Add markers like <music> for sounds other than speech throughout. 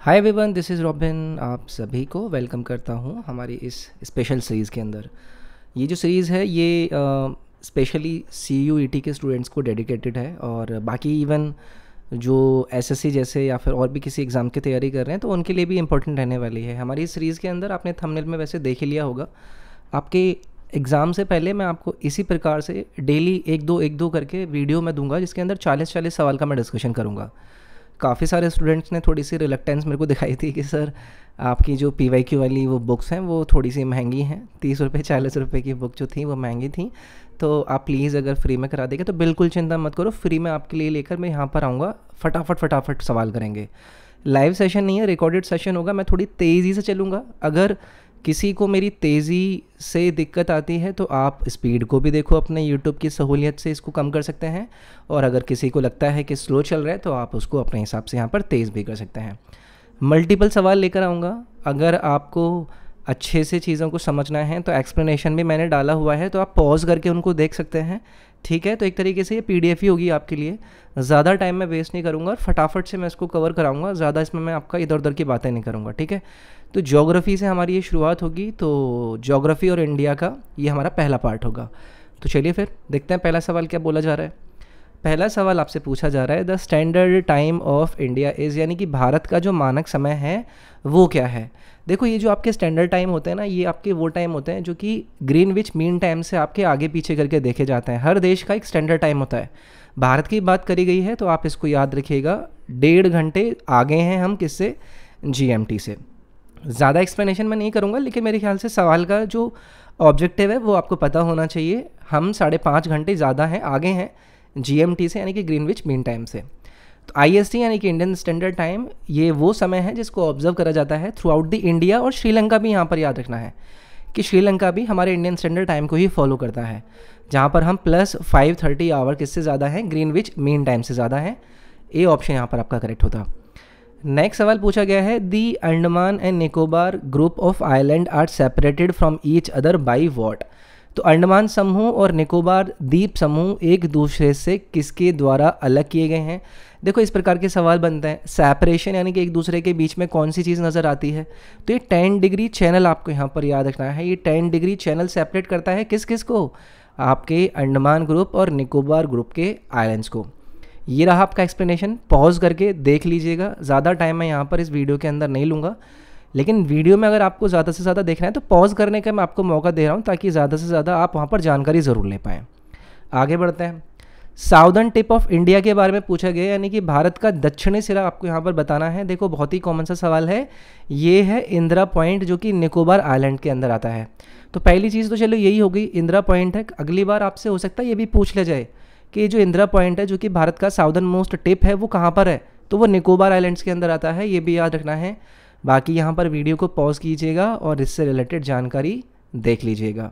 hi everyone this is Robin आप सभी को वेलकम करता हूँ हमारी इस स्पेशल सीरीज़ के अंदर ये जो सीरीज़ है ये specially C U E T के स्टूडेंट्स को डेडिकेटेड है और बाकी इवन जो एस एस सी जैसे या फिर और भी किसी एग्ज़ाम की तैयारी कर रहे हैं तो उनके लिए भी इंपॉर्टेंट रहने वाली है हमारी इस सीरीज़ के अंदर आपने थंबनेल में वैसे देख ही लिया होगा आपके एग्ज़ाम से पहले मैं आपको इसी प्रकार से डेली एक दो एक दो करके वीडियो मैं दूंगा जिसके अंदर चालीस चालीस सवाल का मैं डिस्कशन करूँगा काफ़ी सारे स्टूडेंट्स ने थोड़ी सी रिलेक्टेंस मेरे को दिखाई थी कि सर आपकी जो पी वाई क्यू वाली वो बुक्स हैं वो थोड़ी सी महंगी हैं तीस रुपये चालीस रुपये की बुक जो थी वो महंगी थी तो आप प्लीज़ अगर फ्री में करा देंगे तो बिल्कुल चिंता मत करो फ्री में आपके लिए लेकर मैं यहाँ पर आऊँगा फटाफट फटाफट सवाल करेंगे लाइव सेशन नहीं है रिकॉर्डेड सेशन होगा मैं थोड़ी तेज़ी से चलूँगा अगर किसी को मेरी तेज़ी से दिक्कत आती है तो आप स्पीड को भी देखो अपने यूट्यूब की सहूलियत से इसको कम कर सकते हैं और अगर किसी को लगता है कि स्लो चल रहा है तो आप उसको अपने हिसाब से यहाँ पर तेज़ भी कर सकते हैं मल्टीपल सवाल लेकर आऊँगा अगर आपको अच्छे से चीज़ों को समझना है तो एक्सप्लेनेशन भी मैंने डाला हुआ है तो आप पॉज करके उनको देख सकते हैं ठीक है तो एक तरीके से ये पीडीएफ ही होगी आपके लिए ज़्यादा टाइम मैं वेस्ट नहीं करूँगा और फटाफट से मैं इसको कवर कराऊँगा ज़्यादा इसमें मैं आपका इधर उधर की बातें नहीं करूँगा ठीक है तो जोग्राफ़ी से हमारी ये शुरुआत होगी तो जोग्राफ़ी और इंडिया का ये हमारा पहला पार्ट होगा तो चलिए फिर देखते हैं पहला सवाल क्या बोला जा रहा है पहला सवाल आपसे पूछा जा रहा है the standard time of India is यानी कि भारत का जो मानक समय है वो क्या है देखो ये जो आपके स्टैंडर्ड टाइम होते हैं ना ये आपके वो टाइम होते हैं जो कि ग्रीन विच मीन टाइम से आपके आगे पीछे करके देखे जाते हैं हर देश का एक स्टैंडर्ड टाइम होता है भारत की बात करी गई है तो आप इसको याद रखिएगा डेढ़ घंटे आगे हैं हम किससे जी से ज़्यादा एक्सप्लेनेशन मैं नहीं करूँगा लेकिन मेरे ख्याल से सवाल का जो ऑब्जेक्टिव है वो आपको पता होना चाहिए हम साढ़े पाँच घंटे ज़्यादा हैं आगे हैं GMT से यानी कि ग्रीनविच मीन टाइम से तो आई यानी कि इंडियन स्टैंडर्ड टाइम ये वो समय है जिसको ऑब्जर्व करा जाता है थ्रू आउट द इंडिया और श्रीलंका भी यहाँ पर याद रखना है कि श्रीलंका भी हमारे इंडियन स्टैंडर्ड टाइम को ही फॉलो करता है जहाँ पर हम प्लस फाइव थर्टी आवर किससे ज़्यादा हैं ग्रीन विच मेन टाइम से ज़्यादा है ए ऑप्शन यहाँ पर आपका करेक्ट होता नेक्स्ट सवाल पूछा गया है the Andaman and Nicobar group of island are separated from each other by what तो अंडमान समूह और निकोबार द्वीप समूह एक दूसरे से किसके द्वारा अलग किए गए हैं देखो इस प्रकार के सवाल बनते हैं सेपरेशन यानी कि एक दूसरे के बीच में कौन सी चीज़ नज़र आती है तो ये टेन डिग्री चैनल आपको यहाँ पर याद रखना है ये टेन डिग्री चैनल सेपरेट करता है किस किस को आपके अंडमान ग्रुप और निकोबार ग्रुप के आइलैंड्स को ये रहा आपका एक्सप्लेनेशन पॉज करके देख लीजिएगा ज़्यादा टाइम मैं यहाँ पर इस वीडियो के अंदर नहीं लूँगा लेकिन वीडियो में अगर आपको ज़्यादा से ज़्यादा देखना है तो पॉज करने का मैं आपको मौका दे रहा हूँ ताकि ज़्यादा से ज़्यादा आप वहाँ पर जानकारी ज़रूर ले पाएँ आगे बढ़ते हैं साउदर्न टिप ऑफ इंडिया के बारे में पूछा गया यानी कि भारत का दक्षिणी सिरा आपको यहाँ पर बताना है देखो बहुत ही कॉमन सा सवाल है ये है इंदिरा पॉइंट जो कि निकोबार आइलैंड के अंदर आता है तो पहली चीज़ तो चलो यही होगी इंदिरा पॉइंट है अगली बार आपसे हो सकता है ये भी पूछ लिया जाए कि जो इंदिरा पॉइंट है जो कि भारत का साउदर्न मोस्ट टिप है वो कहाँ पर है तो वो निकोबार आइलैंड्स के अंदर आता है ये भी याद रखना है बाकी यहाँ पर वीडियो को पॉज कीजिएगा और इससे रिलेटेड जानकारी देख लीजिएगा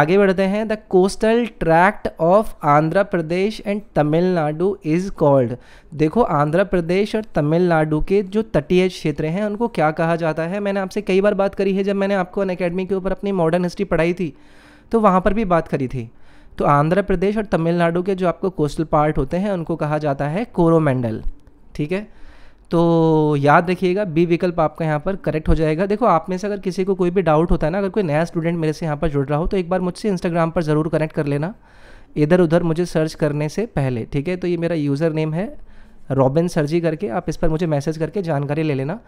आगे बढ़ते हैं the coastal tract of Andhra Pradesh and Tamil Nadu is called देखो आंध्र प्रदेश और तमिलनाडु के जो तटीय क्षेत्र हैं उनको क्या कहा जाता है मैंने आपसे कई बार बात करी है जब मैंने आपको अन अकेडमी के ऊपर अपनी मॉडर्न हिस्ट्री पढ़ाई थी तो वहाँ पर भी बात करी थी तो आंध्र प्रदेश और तमिलनाडु के जो आपको कोस्टल पार्ट होते हैं उनको कहा जाता है कोरोमेंडल ठीक है तो याद रखिएगा बी विकल्प आपका यहाँ पर करेक्ट हो जाएगा देखो आप में से अगर किसी को कोई भी डाउट होता है ना अगर कोई नया स्टूडेंट मेरे से यहाँ पर जुड़ रहा हो तो एक बार मुझसे इंस्टाग्राम पर ज़रूर कनेक्ट कर लेना इधर उधर मुझे सर्च करने से पहले ठीक है तो ये मेरा यूज़र नेम है रॉबिन सरजी करके आप इस पर मुझे मैसेज करके जानकारी ले लेना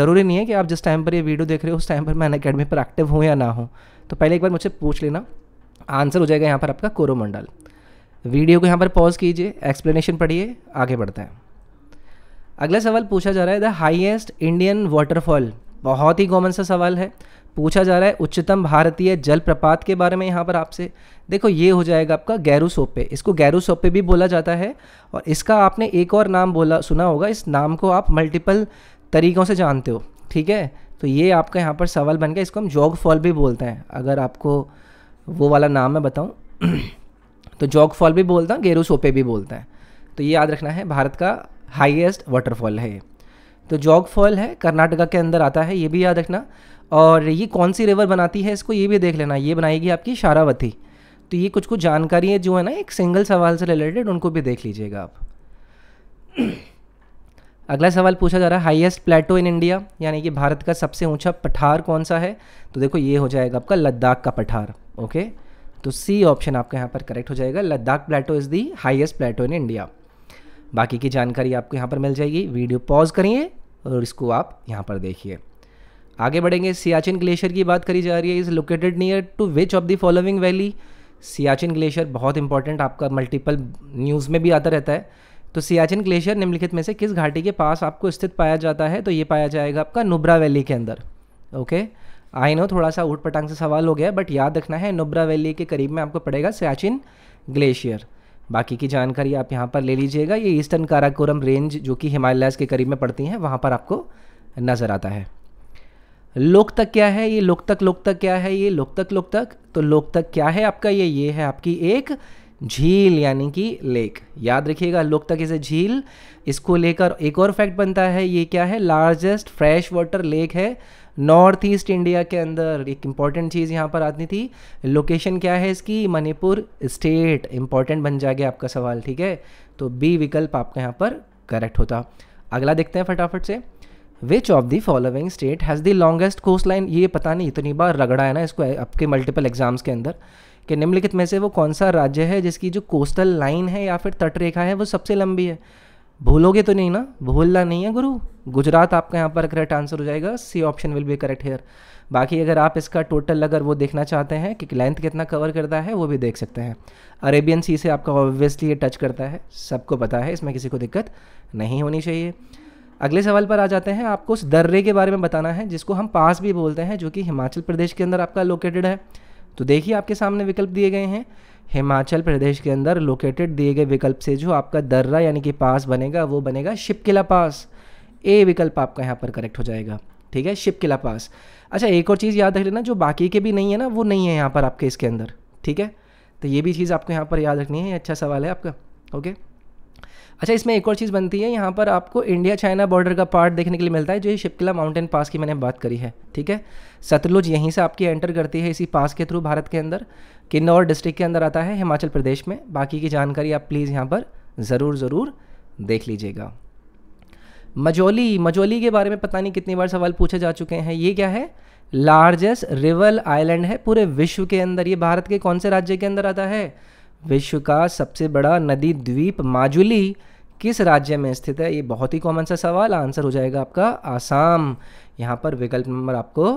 ज़रूरी नहीं है कि आप जिस टाइम पर ये वीडियो देख रहे हो उस टाइम पर मैं अकेडमी पर एक्टिव हूँ या ना हूँ तो पहले एक बार मुझसे पूछ लेना आंसर हो जाएगा यहाँ पर आपका कोरोमंडल वीडियो को यहाँ पर पॉज कीजिए एक्सप्लेनेशन पढ़िए आगे बढ़ते हैं अगला सवाल पूछा जा रहा है द हाइएस्ट इंडियन वाटरफॉल बहुत ही कॉमन सा सवाल है पूछा जा रहा है उच्चतम भारतीय जलप्रपात के बारे में यहाँ पर आपसे देखो ये हो जाएगा आपका गैरू सोपे इसको गैरू सोपे भी बोला जाता है और इसका आपने एक और नाम बोला सुना होगा इस नाम को आप मल्टीपल तरीक़ों से जानते हो ठीक है तो ये आपका यहाँ पर सवाल बन गया इसको हम जॉग फॉल भी बोलते हैं अगर आपको वो वाला नाम मैं बताऊँ <clears throat> तो जॉग फॉल भी बोलता हूँ गेरू सोपे भी बोलते हैं तो ये याद रखना है भारत का हाईएस्ट वाटरफॉल है तो जॉग फॉल है कर्नाटका के अंदर आता है ये भी याद रखना और ये कौन सी रिवर बनाती है इसको ये भी देख लेना ये बनाएगी आपकी शारावती तो ये कुछ कुछ जानकारी है जो है ना एक सिंगल सवाल से रिलेटेड उनको भी देख लीजिएगा आप <clears throat> अगला सवाल पूछा जा रहा है हाईएस्ट प्लेटो इन इंडिया यानी कि भारत का सबसे ऊंचा पठार कौन सा है तो देखो ये हो जाएगा आपका लद्दाख का पठार ओके तो सी ऑप्शन आपका यहाँ पर करेक्ट हो जाएगा Ladakh plateau is the highest plateau in India बाकी की जानकारी आपको यहाँ पर मिल जाएगी वीडियो पॉज करिए और इसको आप यहाँ पर देखिए आगे बढ़ेंगे सियाचिन ग्लेशियर की बात करी जा रही है is located near to which of the following valley Siachen glacier बहुत इंपॉर्टेंट आपका मल्टीपल न्यूज़ में भी आता रहता है तो सियाचिन ग्लेशियर निम्नलिखित में से किस घाटी के पास आपको स्थित पाया जाता है तो ये पाया जाएगा आपका नुब्रा वैली के अंदर ओके आई नो थोड़ा सा ऊट पटांग से सवाल हो गया बट याद रखना है नुब्रा वैली के करीब में आपको पड़ेगा सियाचिन ग्लेशियर बाकी की जानकारी आप यहाँ पर ले लीजिएगा ये ईस्टर्न काराकोरम रेंज जो कि हिमालयाज के करीब में पड़ती हैं वहाँ पर आपको नज़र आता है लोकतक क्या है ये लोकतक लोकतक क्या है ये लोकतक लोकतक तो लोकतक क्या है आपका ये ये है आपकी एक झील यानी कि लेक याद रखिएगा लोकतक इसे झील इसको लेकर एक और फैक्ट बनता है ये क्या है लार्जेस्ट फ्रेश वाटर लेक है नॉर्थ ईस्ट इंडिया के अंदर एक इम्पॉर्टेंट चीज़ यहाँ पर आती थी लोकेशन क्या है इसकी मणिपुर स्टेट इम्पॉर्टेंट बन जाएगा आपका सवाल ठीक है तो बी विकल्प आपका यहाँ पर करेक्ट होता अगला देखते हैं फटाफट से which of the following state has the longest coast line ये पता नहीं इतनी बार रगड़ा है ना इसको आपके मल्टीपल एग्जाम्स के अंदर कि निम्नलिखित में से वो कौन सा राज्य है जिसकी जो कोस्टल लाइन है या फिर तट रेखा है वो सबसे लंबी है भूलोगे तो नहीं ना भूलना नहीं है गुरु गुजरात आपका यहाँ पर करेक्ट आंसर हो जाएगा C option will be correct here बाकी अगर आप इसका टोटल अगर वो देखना चाहते हैं कि लेंथ कितना कवर करता है वो भी देख सकते हैं अरेबियन सी से आपका ऑब्वियसली ये टच करता है सबको पता है इसमें किसी को दिक्कत नहीं होनी चाहिए अगले सवाल पर आ जाते हैं आपको उस दर्रे के बारे में बताना है जिसको हम पास भी बोलते हैं जो कि हिमाचल प्रदेश के अंदर आपका लोकेटेड है तो देखिए आपके सामने विकल्प दिए गए हैं हिमाचल प्रदेश के अंदर लोकेटेड दिए गए विकल्प से जो आपका दर्रा यानी कि पास बनेगा वो बनेगा शिपकिला पास ए विकल्प आपका यहाँ पर करेक्ट हो जाएगा ठीक है शिपकिला पास अच्छा एक और चीज़ याद रख लेना जो बाकी के भी नहीं है ना वो नहीं है यहाँ पर आपके इसके अंदर ठीक है तो ये भी चीज़ आपको यहाँ पर याद रखनी है अच्छा सवाल है आपका ओके अच्छा इसमें एक और चीज़ बनती है यहाँ पर आपको इंडिया चाइना बॉर्डर का पार्ट देखने के लिए मिलता है जो ये शिपकिला माउंटेन पास की मैंने बात करी है ठीक है सतलुज यहीं से आपकी एंटर करती है इसी पास के थ्रू भारत के अंदर किन्नौर डिस्ट्रिक्ट के अंदर आता है हिमाचल प्रदेश में बाकी की जानकारी आप प्लीज़ यहाँ पर ज़रूर ज़रूर देख लीजिएगा मजौली मजौली के बारे में पता नहीं कितनी बार सवाल पूछे जा चुके हैं ये क्या है लार्जेस्ट रिवल आइलैंड है पूरे विश्व के अंदर ये भारत के कौन से राज्य के अंदर आता है विश्व का सबसे बड़ा नदी द्वीप माजुली किस राज्य में स्थित है ये बहुत ही कॉमन सा सवाल आंसर हो जाएगा आपका आसाम यहाँ पर विकल्प नंबर आपको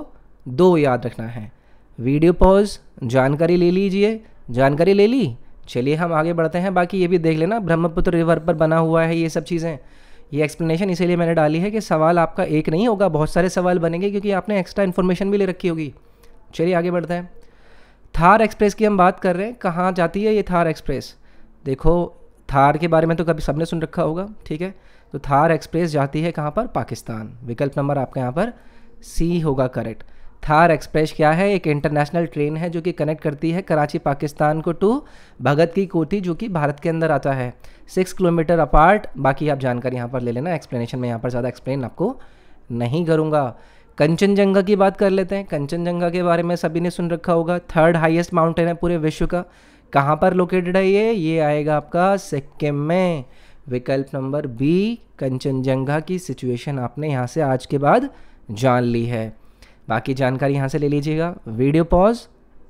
दो याद रखना है वीडियो पॉज जानकारी ले लीजिए जानकारी ले ली चलिए हम आगे बढ़ते हैं बाकी ये भी देख लेना ब्रह्मपुत्र रिवर पर बना हुआ है ये सब चीज़ें ये एक्सप्लेनेशन इसीलिए मैंने डाली है कि सवाल आपका एक नहीं होगा बहुत सारे सवाल बनेंगे क्योंकि आपने एक्स्ट्रा इन्फॉर्मेशन भी ले रखी होगी चलिए आगे बढ़ते हैं थार एक्सप्रेस की हम बात कर रहे हैं कहाँ जाती है ये थार एक्सप्रेस देखो थार के बारे में तो कभी सबने सुन रखा होगा ठीक है तो थार एक्सप्रेस जाती है कहाँ पर पाकिस्तान विकल्प नंबर आपका यहाँ पर सी होगा करेक्ट थार एक्सप्रेस क्या है एक इंटरनेशनल ट्रेन है जो कि कनेक्ट करती है कराची पाकिस्तान को टू भगत की कोठी जो कि भारत के अंदर आता है सिक्स किलोमीटर अपार्ट बाकी आप जानकारी यहाँ पर ले लेना एक्सप्लेनेशन में यहाँ पर ज़्यादा एक्सप्लेन आपको नहीं करूँगा कंचनजंगा की बात कर लेते हैं कंचनजंगा के बारे में सभी ने सुन रखा होगा थर्ड हाईएस्ट माउंटेन है पूरे विश्व का कहाँ पर लोकेटेड है ये ये आएगा आपका सिक्किम में विकल्प नंबर बी कंचनजंगा की सिचुएशन आपने यहाँ से आज के बाद जान ली है बाकी जानकारी यहाँ से ले लीजिएगा वीडियो पॉज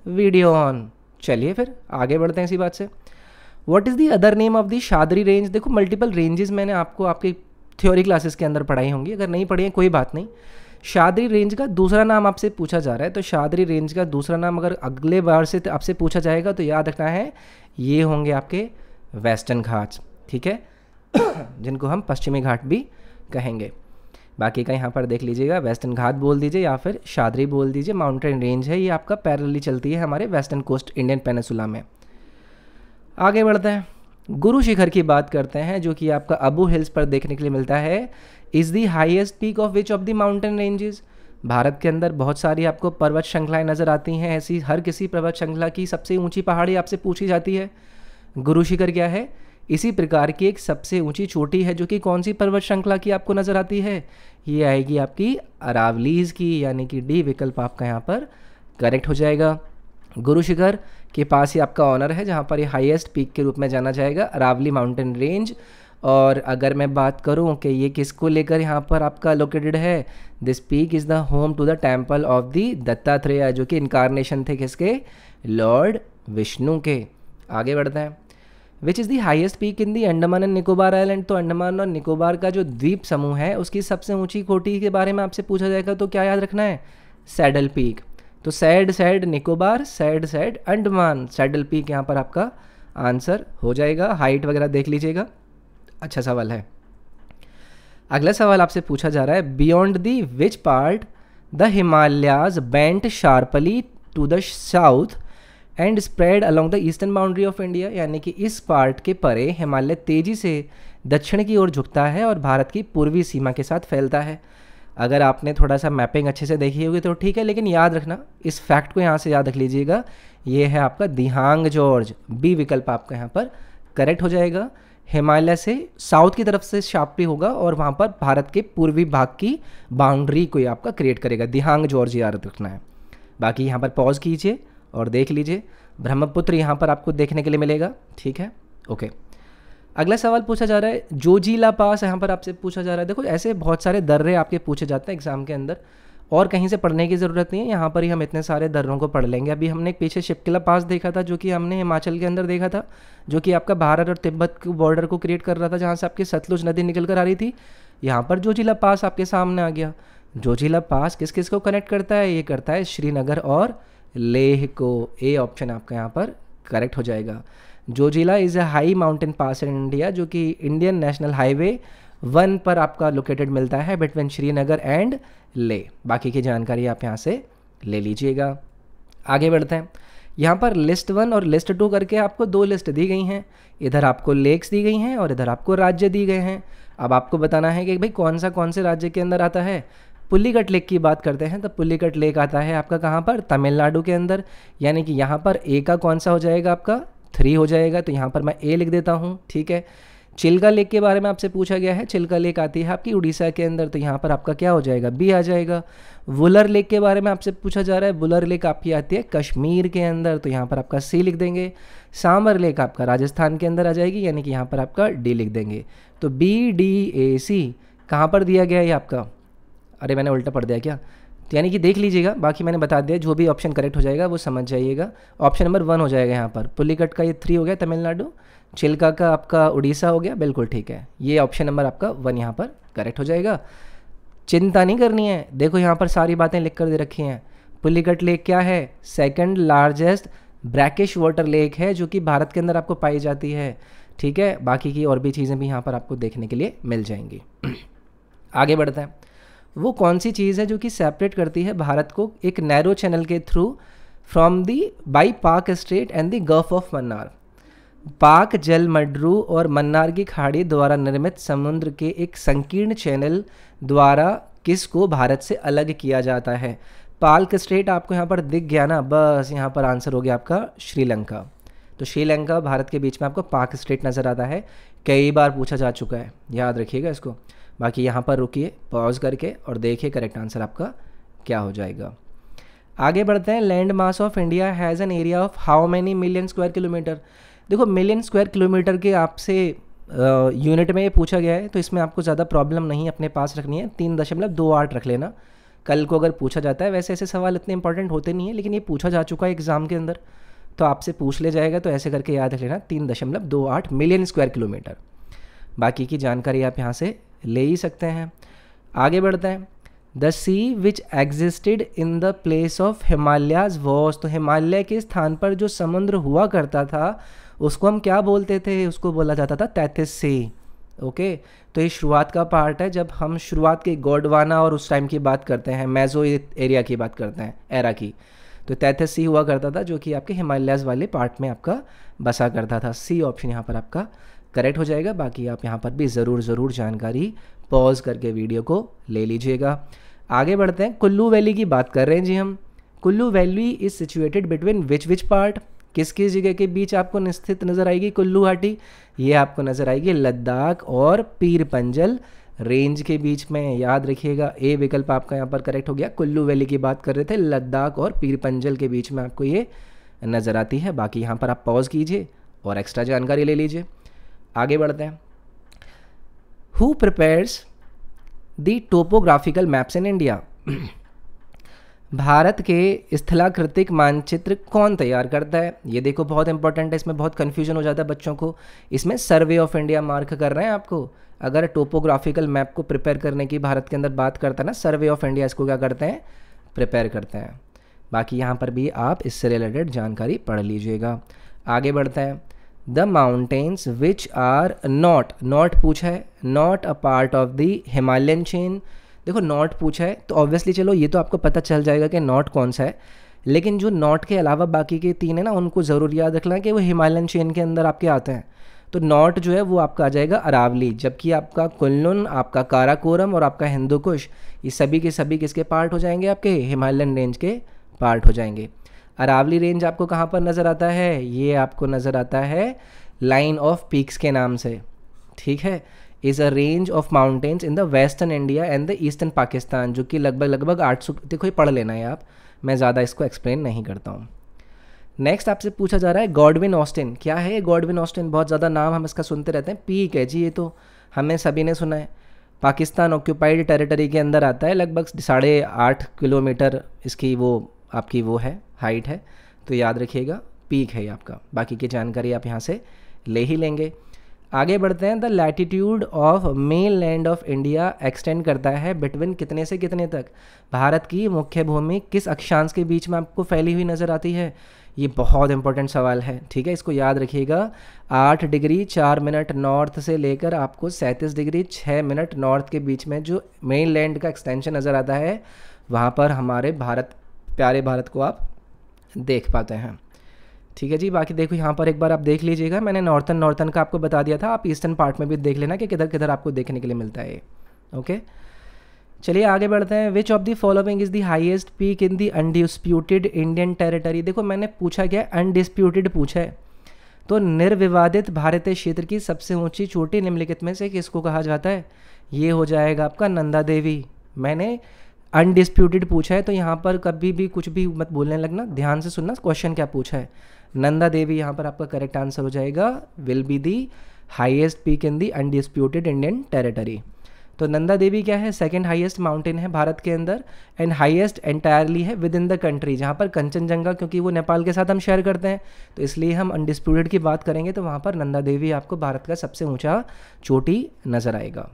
वीडियो ऑन चलिए फिर आगे बढ़ते हैं इसी बात से what is the other name of the Sahyadri range देखो मल्टीपल रेंजेस मैंने आपको आपके थ्योरी क्लासेस के अंदर पढ़ाई होंगी अगर नहीं पढ़ी है कोई बात नहीं शादरी रेंज का दूसरा नाम आपसे पूछा जा रहा है तो शादरी रेंज का दूसरा नाम अगर अगले बार से तो आपसे पूछा जाएगा तो याद रखना है ये होंगे आपके वेस्टर्न घाट ठीक है <coughs> जिनको हम पश्चिमी घाट भी कहेंगे बाकी का यहाँ पर देख लीजिएगा वेस्टर्न घाट बोल दीजिए या फिर शादरी बोल दीजिए माउंटेन रेंज है ये आपका पैरली चलती है हमारे वेस्टर्न कोस्ट इंडियन पेनेसुला में आगे बढ़ते हैं गुरु शिखर की बात करते हैं जो कि आपका अबू हिल्स पर देखने के लिए मिलता है is the highest peak of which of the mountain ranges Bharat के अंदर बहुत सारी आपको पर्वत श्रृंखलाएं नज़र आती हैं ऐसी हर किसी पर्वत श्रृंखला की सबसे ऊंची पहाड़ी आपसे पूछी जाती है गुरु शिखर क्या है इसी प्रकार की एक सबसे ऊंची चोटी है जो कि कौन सी पर्वत श्रृंखला की आपको नज़र आती है ये आएगी आपकी अरावलीज की यानी कि डी विकल्प आपका यहाँ पर करेक्ट हो जाएगा गुरु शिखर के पास ही आपका ऑनर है जहाँ पर ये हाईएस्ट पीक के रूप में जाना जाएगा अरावली माउंटेन रेंज और अगर मैं बात करूं कि ये किसको लेकर यहाँ पर आपका लोकेटेड है this peak is the home to the temple of the Dattatreya जो कि इनकारनेशन थे किसके लॉर्ड विष्णु के आगे बढ़ते हैं which is the highest peak in the Andaman and Nicobar island तो अंडमान और निकोबार का जो द्वीप समूह है उसकी सबसे ऊंची कोटी के बारे में आपसे पूछा जाएगा तो क्या याद रखना है सैडल पीक तो sad sad Nicobar sad sad Andaman saddle peak यहाँ पर आपका आंसर हो जाएगा हाइट वगैरह देख लीजिएगा अच्छा सवाल है अगला सवाल आपसे पूछा जा रहा है beyond the which part the Himalayas bent sharply to the south and spread along the eastern boundary of India यानी कि इस पार्ट के परे हिमालय तेजी से दक्षिण की ओर झुकता है और भारत की पूर्वी सीमा के साथ फैलता है अगर आपने थोड़ा सा मैपिंग अच्छे से देखी होगी तो ठीक है लेकिन याद रखना इस फैक्ट को यहाँ से याद रख लीजिएगा ये है आपका दिहांग जॉर्ज बी विकल्प आपका यहाँ पर करेक्ट हो जाएगा हिमालय से साउथ की तरफ से शार्पली होगा और वहाँ पर भारत के पूर्वी भाग की बाउंड्री को आपका क्रिएट करेगा दिहांग जॉर्जिया याद रखना है बाकी यहाँ पर पॉज कीजिए और देख लीजिए ब्रह्मपुत्र यहाँ पर आपको देखने के लिए मिलेगा ठीक है ओके अगला सवाल पूछा जा रहा है जोजीला पास यहाँ पर आपसे पूछा जा रहा है देखो ऐसे बहुत सारे दर्रे आपके पूछे जाते हैं एग्जाम के अंदर और कहीं से पढ़ने की ज़रूरत नहीं है यहाँ पर ही हम इतने सारे दर्रों को पढ़ लेंगे अभी हमने एक पीछे शिपकिला पास देखा था जो कि हमने हिमाचल के अंदर देखा था जो कि आपका भारत और तिब्बत बॉर्डर को क्रिएट कर रहा था जहाँ से आपकी सतलुज नदी निकल कर आ रही थी यहाँ पर जिला पास आपके सामने आ गया जोजिला पास किस किस को कनेक्ट करता है ये करता है श्रीनगर और लेह को ए ऑप्शन आपका यहाँ पर करेक्ट हो जाएगा Zojila is a high mountain pass in India जो कि इंडियन नेशनल हाईवे वन पर आपका लोकेटेड मिलता है बिटवीन श्रीनगर एंड ले बाकी की जानकारी आप यहाँ से ले लीजिएगा आगे बढ़ते हैं यहाँ पर लिस्ट वन और लिस्ट टू करके आपको दो लिस्ट दी गई हैं इधर आपको लेक्स दी गई हैं और इधर आपको राज्य दी गए हैं अब आपको बताना है कि भाई कौन सा कौन से राज्य के अंदर आता है पुल्लीकट लेक की बात करते हैं तो पुल्लीकट लेक आता है आपका कहाँ पर तमिलनाडु के अंदर यानी कि यहाँ पर ए का कौन सा हो जाएगा आपका थ्री हो जाएगा तो यहाँ पर मैं ए लिख देता हूँ ठीक है चिल्का लेक के बारे में आपसे पूछा गया है चिल्का लेक आती है आपकी उड़ीसा के अंदर तो यहाँ पर आपका क्या हो जाएगा बी आ जाएगा वुलर लेक के बारे में आपसे पूछा जा रहा है वुलर लेक आपकी आती है कश्मीर के अंदर तो यहाँ पर आपका सी लिख देंगे सांबर लेक आपका राजस्थान के अंदर आ जाएगी यानी कि यहाँ पर आपका डी लिख देंगे तो बी डी ए सी कहाँ पर दिया गया है आपका अरे मैंने उल्टा पढ़ दिया क्या तो यानी कि देख लीजिएगा बाकी मैंने बता दिया जो भी ऑप्शन करेक्ट हो जाएगा वो समझ जाइएगा ऑप्शन नंबर वन हो जाएगा यहाँ पर पुलिकट का ये थ्री हो गया तमिलनाडु चिल्का का आपका उड़ीसा हो गया बिल्कुल ठीक है ये ऑप्शन नंबर आपका वन यहाँ पर करेक्ट हो जाएगा चिंता नहीं करनी है देखो यहाँ पर सारी बातें लिख कर दे रखी हैं पुलिकट लेक क्या है second largest brackish water lake है जो कि भारत के अंदर आपको पाई जाती है ठीक है बाकी की और भी चीज़ें भी यहाँ पर आपको देखने के लिए मिल जाएंगी <clears throat> आगे बढ़ते हैं वो कौन सी चीज़ है जो कि सेपरेट करती है भारत को एक नैरो चैनल के through from the by Palk strait and the gulf of Mannar पाक जल मडरू और मन्नार की खाड़ी द्वारा निर्मित समुद्र के एक संकीर्ण चैनल द्वारा किस को भारत से अलग किया जाता है पाल्क स्टेट आपको यहाँ पर दिख गया ना बस यहाँ पर आंसर हो गया आपका श्रीलंका तो श्रीलंका भारत के बीच में आपको पाक स्टेट नज़र आता है कई बार पूछा जा चुका है याद रखिएगा इसको बाकी यहाँ पर रुकिए पॉज करके और देखिए करेक्ट आंसर आपका क्या हो जाएगा आगे बढ़ते हैं land mass of India has an area of how many million square kilometre देखो मिलियन स्क्वायर किलोमीटर के आपसे यूनिट में ये पूछा गया है तो इसमें आपको ज़्यादा प्रॉब्लम नहीं अपने पास रखनी है तीन दशमलव दो आठ रख लेना कल को अगर पूछा जाता है वैसे ऐसे सवाल इतने इंपॉर्टेंट होते नहीं है लेकिन ये पूछा जा चुका है एग्ज़ाम के अंदर तो आपसे पूछ ले जाएगा तो ऐसे करके याद रख लेना तीन दशमलव दो आठ मिलियन स्क्वायर किलोमीटर बाकी की जानकारी आप यहाँ से ले ही सकते हैं आगे बढ़ते हैं the sea which existed in the place of Himalayas was तो हिमालय के स्थान पर जो समुद्र हुआ करता था उसको हम क्या बोलते थे उसको बोला जाता था तैतीस से ओके तो ये शुरुआत का पार्ट है जब हम शुरुआत के गोडवाना और उस टाइम की बात करते हैं मैजो एरिया की बात करते हैं एरा की तो तैतीस सी हुआ करता था जो कि आपके हिमालयस वाले पार्ट में आपका बसा करता था सी ऑप्शन यहाँ पर आपका करेक्ट हो जाएगा बाकी आप यहाँ पर भी ज़रूर ज़रूर जानकारी पॉज करके वीडियो को ले लीजिएगा आगे बढ़ते हैं कुल्लू वैली की बात कर रहे हैं जी हम Kullu valley is situated between which which part किस किस जगह के बीच आपको स्थित नज़र आएगी कुल्लू हाटी ये आपको नज़र आएगी लद्दाख और पीर पंजल रेंज के बीच में याद रखिएगा ए विकल्प आपका यहाँ पर करेक्ट हो गया कुल्लू वैली की बात कर रहे थे लद्दाख और पीर पंजल के बीच में आपको ये नज़र आती है बाकी यहाँ पर आप पॉज कीजिए और एक्स्ट्रा जानकारी ले लीजिए आगे बढ़ते हैं who prepares the topographical maps in India Bharat के स्थलाकृतिक मानचित्र कौन तैयार करता है ये देखो बहुत इंपॉर्टेंट है इसमें बहुत कन्फ्यूजन हो जाता है बच्चों को इसमें सर्वे ऑफ इंडिया मार्क कर रहे हैं आपको अगर टोपोग्राफिकल मैप को प्रिपेयर करने की भारत के अंदर बात करता है ना सर्वे ऑफ इंडिया इसको क्या करते हैं प्रिपेयर करते हैं बाकी यहाँ पर भी आप इससे रिलेटेड जानकारी पढ़ लीजिएगा आगे बढ़ते हैं the mountains which are not not पूछा है not a part of the Himalayan chain देखो नॉट पूछा है तो ऑब्वियसली चलो ये तो आपको पता चल जाएगा कि नॉट कौन सा है लेकिन जो नॉट के अलावा बाकी के तीन है ना उनको ज़रूर याद रखना कि वो हिमालयन चेन के अंदर आपके आते हैं तो नॉट जो है वो आपका आ जाएगा अरावली जबकि आपका कुल्लुन आपका काराकोरम और आपका कुश ये सभी के सभी किसके पार्ट हो जाएंगे आपके हिमालयन रेंज के पार्ट हो जाएंगे अरावली रेंज आपको कहाँ पर नज़र आता है ये आपको नज़र आता है लाइन ऑफ पीक्स के नाम से ठीक है is a range of mountains in the western India and the eastern Pakistan जो कि लगभग लगभग आठ सौ देखो ये पढ़ लेना है आप मैं ज़्यादा इसको एक्सप्लेन नहीं करता हूँ नेक्स्ट आपसे पूछा जा रहा है गॉडविन ऑस्टिन क्या है गॉडविन ऑस्टिन बहुत ज़्यादा नाम हम इसका सुनते रहते हैं पीक है जी ये तो हमें सभी ने सुना है पाकिस्तान ऑक्यूपाइड टेरिटरी के अंदर आता है लगभग साढ़े आठ किलोमीटर इसकी वो आपकी वो है हाइट है तो याद रखिएगा पीक है ये आपका बाकी की जानकारी आप यहाँ से ले ही लेंगे आगे बढ़ते हैं the latitude of main land of India extend करता है बिटवीन कितने से कितने तक भारत की मुख्य भूमि किस अक्षांश के बीच में आपको फैली हुई नज़र आती है ये बहुत इंपॉर्टेंट सवाल है ठीक है इसको याद रखिएगा आठ डिग्री चार मिनट नॉर्थ से लेकर आपको सैंतीस डिग्री छः मिनट नॉर्थ के बीच में जो मेन लैंड का एक्सटेंशन नज़र आता है वहाँ पर हमारे भारत प्यारे भारत को आप देख पाते हैं ठीक है जी बाकी देखो यहाँ पर एक बार आप देख लीजिएगा मैंने नॉर्थन नॉर्थन का आपको बता दिया था आप ईस्टर्न पार्ट में भी देख लेना कि किधर किधर आपको देखने के लिए मिलता है ओके चलिए आगे बढ़ते हैं which of the following is the highest peak in the undisputed Indian territory देखो मैंने पूछा क्या अनडिस्प्यूटेड पूछा है तो निर्विवादित भारतीय क्षेत्र की सबसे ऊंची चोटी निम्नलिखित में से किसको कहा जाता है ये हो जाएगा आपका नंदा देवी मैंने अनडिस्प्यूटेड पूछा है तो यहाँ पर कभी भी कुछ भी मत बोलने लगना ध्यान से सुनना क्वेश्चन क्या पूछा है नंदा देवी यहाँ पर आपका करेक्ट आंसर हो जाएगा will be the highest peak in the undisputed Indian territory तो नंदा देवी क्या है सेकेंड हाइएस्ट माउंटेन है भारत के अंदर एंड हाइएस्ट एंटायरली है विद इन द कंट्री जहाँ पर कंचनजंगा क्योंकि वो नेपाल के साथ हम शेयर करते हैं तो इसलिए हम अनडिस्प्यूटेड की बात करेंगे तो वहाँ पर नंदा देवी आपको भारत का सबसे ऊँचा चोटी नज़र आएगा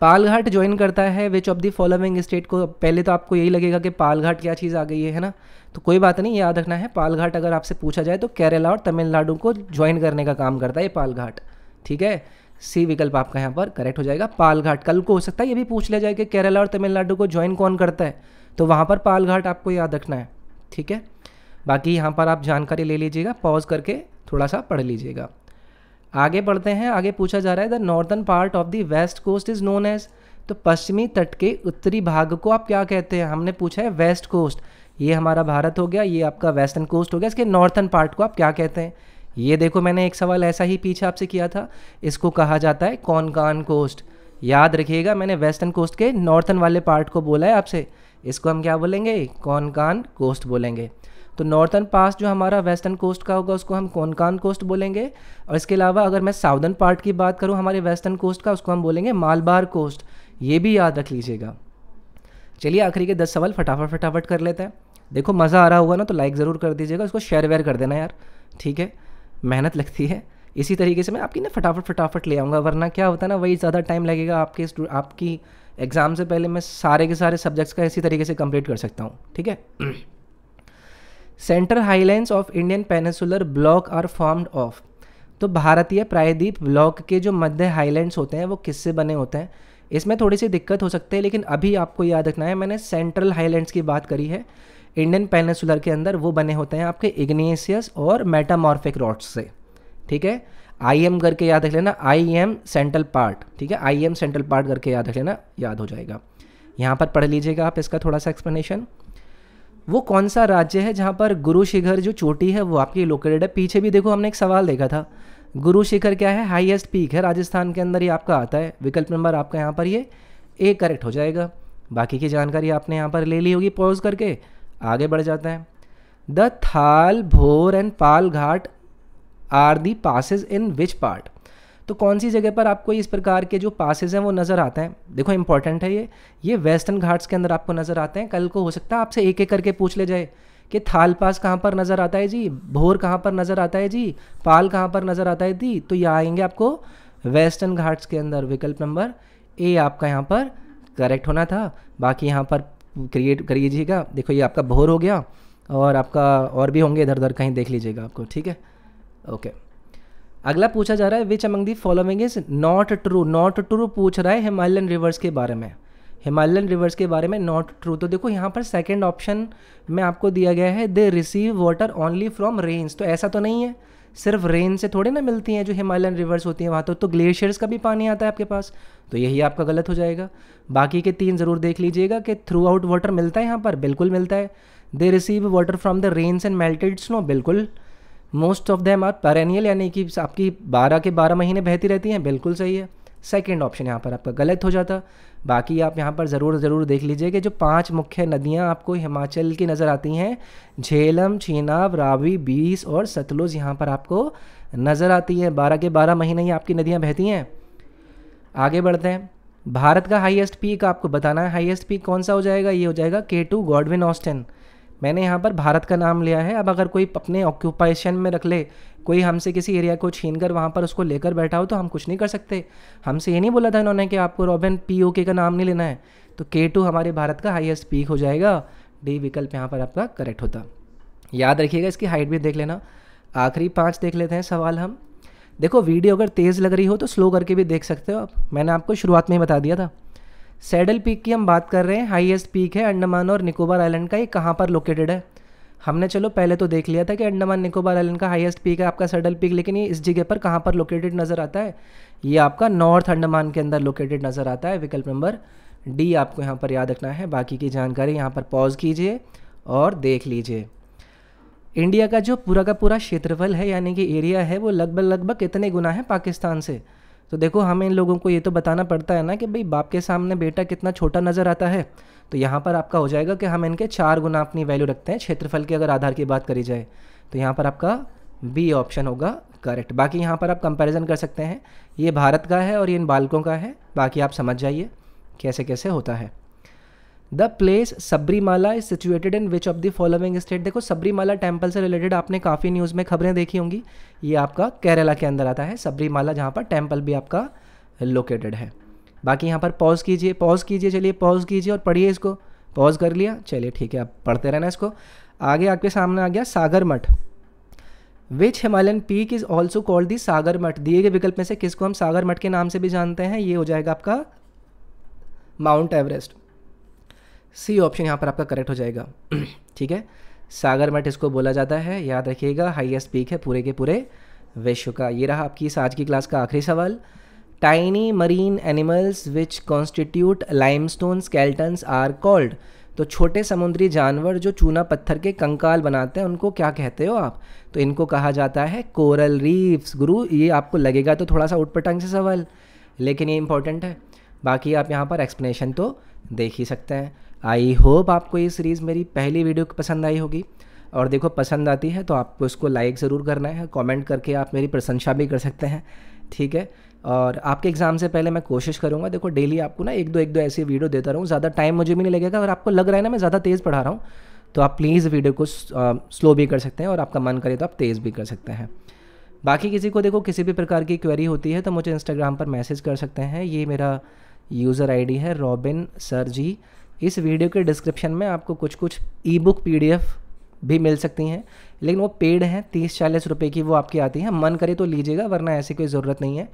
पालघाट ज्वाइन करता है which of the following state को पहले तो आपको यही लगेगा कि पालघाट क्या चीज़ आ गई है ना तो कोई बात नहीं याद रखना है पालघाट अगर आपसे पूछा जाए तो केरला और तमिलनाडु को ज्वाइन करने का काम करता है ये पालघाट ठीक है सी विकल्प आपका यहाँ पर करेक्ट हो जाएगा पालघाट कल को हो सकता है ये भी पूछ लिया जाए कि केरला और तमिलनाडु को ज्वाइन कौन करता है तो वहाँ पर पालघाट आपको याद रखना है ठीक है बाकी यहाँ पर आप जानकारी ले लीजिएगा पॉज करके थोड़ा सा पढ़ लीजिएगा आगे बढ़ते हैं आगे पूछा जा रहा है the northern part of the west coast is known as तो पश्चिमी तट के उत्तरी भाग को आप क्या कहते हैं हमने पूछा है वेस्ट कोस्ट ये हमारा भारत हो गया ये आपका वेस्टर्न कोस्ट हो गया इसके नॉर्थन पार्ट को आप क्या कहते हैं ये देखो मैंने एक सवाल ऐसा ही पीछे आपसे किया था इसको कहा जाता है कौनकान कोस्ट याद रखिएगा मैंने वेस्टर्न कोस्ट के नॉर्थन वाले पार्ट को बोला है आपसे इसको हम क्या बोलेंगे कौनकान कोस्ट बोलेंगे तो नॉर्थन पास जो हमारा वेस्टर्न कोस्ट का होगा उसको हम कोनकान कोस्ट बोलेंगे और इसके अलावा अगर मैं साउदर्न पार्ट की बात करूँ हमारे वेस्टर्न कोस्ट का उसको हम बोलेंगे मालबार कोस्ट ये भी याद रख लीजिएगा चलिए आखिरी के दस सवाल फटाफट फटाफट कर लेते हैं देखो मज़ा आ रहा होगा ना तो लाइक ज़रूर कर दीजिएगा उसको शेयर वेयर कर देना यार ठीक है मेहनत लगती है इसी तरीके से मैं आपकी ना फटाफट फटाफट ले आऊँगा वरना क्या होता है ना वही ज़्यादा टाइम लगेगा आपके आपकी एग्ज़ाम से पहले मैं सारे के सारे सब्जेक्ट्स का इसी तरीके से कंप्लीट कर सकता हूँ ठीक है central highlands of Indian peninsular block are formed of तो भारतीय प्रायद्वीप ब्लॉक के जो मध्य हाईलैंड्स होते हैं वो किससे बने होते हैं इसमें थोड़ी सी दिक्कत हो सकती है लेकिन अभी आपको याद रखना है मैंने सेंट्रल हाईलैंड्स की बात करी है इंडियन पेनेसुलर के अंदर वो बने होते हैं आपके इग्नेशियस और मेटामॉर्फिक रॉड्स से ठीक है आई एम करके याद रख लेना आई एम सेंट्रल पार्ट ठीक है आई एम सेंट्रल पार्ट करके याद रख लेना याद हो जाएगा यहाँ पर पढ़ लीजिएगा आप इसका थोड़ा सा एक्सप्लेनेशन वो कौन सा राज्य है जहाँ पर गुरु शिखर जो चोटी है वो आपकी लोकेटेड है पीछे भी देखो हमने एक सवाल देखा था गुरु शिखर क्या है हाईएस्ट पीक है राजस्थान के अंदर ये आपका आता है विकल्प नंबर आपका यहाँ पर ये ए करेक्ट हो जाएगा बाकी की जानकारी आपने यहाँ पर ले ली होगी पॉज करके आगे बढ़ जाता है the Thal Bhor and Palghat are the passes in which part तो कौन सी जगह पर आपको इस प्रकार के जो पासेज हैं वो नज़र आते हैं देखो इंपॉर्टेंट है ये ये वेस्टर्न घाट्स के अंदर आपको नज़र आते हैं कल को हो सकता है आपसे एक एक करके पूछ ले जाए कि थाल पास कहाँ पर नज़र आता है जी भोर कहाँ पर नज़र आता है जी पाल कहाँ पर नज़र आता है जी तो ये आएंगे आपको वेस्टर्न घाट्स के अंदर विकल्प नंबर ए आपका यहाँ पर करेक्ट होना था बाकी यहाँ पर क्रिएट कर लीजिएगा देखो ये आपका भोर हो गया और आपका और भी होंगे इधर उधर कहीं देख लीजिएगा आपको ठीक है ओके अगला पूछा जा रहा है which among the following is not true not true पूछ रहा है हिमालयन रिवर्स के बारे में हिमालयन रिवर्स के बारे में नॉट ट्रू तो देखो यहाँ पर सेकेंड ऑप्शन में आपको दिया गया है they receive water only from rains तो ऐसा तो नहीं है सिर्फ रेन से थोड़े ना मिलती हैं जो हिमालयन रिवर्स होती हैं वहाँ तो, तो ग्लेशियर्स का भी पानी आता है आपके पास तो यही आपका गलत हो जाएगा बाकी के तीन ज़रूर देख लीजिएगा कि थ्रू आउट वाटर मिलता है यहाँ पर बिल्कुल मिलता है they receive water from the rains and melted snow बिल्कुल most of them are perennial यानी कि आपकी बारह के बारह महीने बहती रहती हैं बिल्कुल सही है सेकेंड ऑप्शन यहाँ पर आपका गलत हो जाता बाकी आप यहाँ पर ज़रूर ज़रूर देख लीजिए कि जो पांच मुख्य नदियाँ आपको हिमाचल की नज़र आती हैं झेलम छीनाब रावी बीस और सतलुज यहाँ पर आपको नज़र आती है बारह के बारह महीने ही आपकी नदियाँ बहती हैं आगे बढ़ते हैं भारत का हाईएस्ट पीक आपको बताना है हाईएस्ट पीक कौन सा हो जाएगा ये हो जाएगा के टू गॉडविन ऑस्टन मैंने यहाँ पर भारत का नाम लिया है अब अगर कोई अपने ऑक्यूपेशन में रख ले कोई हमसे किसी एरिया को छीन कर वहाँ पर उसको लेकर बैठा हो तो हम कुछ नहीं कर सकते हमसे ये नहीं बोला था इन्होंने कि आपको रॉबिन पी ओ के का नाम नहीं लेना है तो के टू हमारे भारत का हाईएस्ट पीक हो जाएगा डी विकल्प यहाँ पर आपका करेक्ट होता याद रखिएगा इसकी हाइट भी देख लेना आखिरी पाँच देख लेते हैं सवाल हम देखो वीडियो अगर तेज़ लग रही हो तो स्लो करके भी देख सकते हो आप मैंने आपको शुरुआत में ही बता दिया था सैडल पीक की हम बात कर रहे हैं हाईएस्ट पीक है अंडमान और निकोबार आइलैंड का ये कहाँ पर लोकेटेड है हमने चलो पहले तो देख लिया था कि अंडमान निकोबार आइलैंड का हाईएस्ट पीक है आपका सैडल पीक लेकिन ये इस जगह पर कहाँ पर लोकेटेड नज़र आता है ये आपका नॉर्थ अंडमान के अंदर लोकेटेड नज़र आता है विकल्प नंबर डी आपको यहाँ पर याद रखना है बाकी की जानकारी यहाँ पर पॉज कीजिए और देख लीजिए इंडिया का जो पूरा का पूरा क्षेत्रफल है यानी कि एरिया है वो लगभग लगभग कितने गुना है पाकिस्तान से तो देखो हमें लोगों को ये तो बताना पड़ता है ना कि भाई बाप के सामने बेटा कितना छोटा नज़र आता है तो यहाँ पर आपका हो जाएगा कि हम इनके चार गुना अपनी वैल्यू रखते हैं क्षेत्रफल के अगर आधार की बात करी जाए तो यहाँ पर आपका बी ऑप्शन होगा करेक्ट बाकी यहाँ पर आप कंपैरिजन कर सकते हैं ये भारत का है और ये इन बालकों का है बाकी आप समझ जाइए कैसे कैसे होता है the place Sabarimala is situated in which of the following state देखो सबरीमाला टेम्पल से रिलेटेड आपने काफ़ी न्यूज़ में खबरें देखी होंगी ये आपका केरला के अंदर आता है सबरीमाला जहाँ पर टेम्पल भी आपका लोकेटेड है बाकी यहाँ पर पॉज कीजिए पॉज कीजिए चलिए पॉज कीजिए और पढ़िए इसको पॉज कर लिया चलिए ठीक है आप पढ़ते रहना इसको आगे आपके सामने आ गया Sagarmatha which Himalayan peak is also called the Sagarmatha दिए गए विकल्प में से किसको हम सागर मठ के नाम से भी जानते हैं ये हो जाएगा आपका माउंट एवरेस्ट सी ऑप्शन यहाँ पर आपका करेक्ट हो जाएगा <clears throat> ठीक है सागर मठ इसको बोला जाता है याद रखिएगा हाईएस्ट पीक है पूरे के पूरे विश्व का ये रहा आपकी इस आज की क्लास का आखिरी सवाल tiny marine animals which constitute limestone skeletons are called तो छोटे समुद्री जानवर जो चूना पत्थर के कंकाल बनाते हैं उनको क्या कहते हो आप तो इनको कहा जाता है कोरल रीफ्स गुरु ये आपको लगेगा तो थोड़ा सा उटपटांग से सवाल लेकिन ये इंपॉर्टेंट है बाकी आप यहाँ पर एक्सप्लेनेशन तो देख ही सकते हैं आई होप आपको ये सीरीज़ मेरी पहली वीडियो पसंद आई होगी और देखो पसंद आती है तो आपको इसको लाइक ज़रूर करना है कमेंट करके आप मेरी प्रशंसा भी कर सकते हैं ठीक है और आपके एग्ज़ाम से पहले मैं कोशिश करूँगा देखो डेली आपको ना एक दो एक दो ऐसी वीडियो देता रहूँ ज़्यादा टाइम मुझे भी नहीं लगेगा अगर आपको लग रहा है ना मैं ज़्यादा तेज़ पढ़ा रहा हूँ तो आप प्लीज़ वीडियो को स्लो भी कर सकते हैं और आपका मन करे तो आप तेज़ भी कर सकते हैं बाकी किसी को देखो किसी भी प्रकार की क्वेरी होती है तो मुझे इंस्टाग्राम पर मैसेज कर सकते हैं ये मेरा यूज़र आईडी है रॉबिन सर जी इस वीडियो के डिस्क्रिप्शन में आपको कुछ कुछ ई बुक पी भी मिल सकती हैं लेकिन वो पेड हैं तीस चालीस रुपये की वो आपकी आती हैं मन करे तो लीजिएगा वरना ऐसी कोई ज़रूरत नहीं है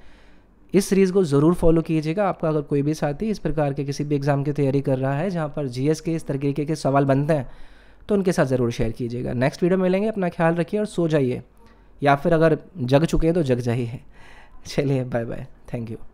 इस सीरीज़ को ज़रूर फॉलो कीजिएगा आपका अगर कोई भी साथी इस प्रकार के किसी भी एग्ज़ाम की तैयारी कर रहा है जहाँ पर जीएस के इस तरीके के सवाल बनते हैं तो उनके साथ ज़रूर शेयर कीजिएगा नेक्स्ट वीडियो मिलेंगे अपना ख्याल रखिए और सो जाइए या फिर अगर जग चुके हैं तो जग जाइए <laughs> चलिए बाय बाय थैंक यू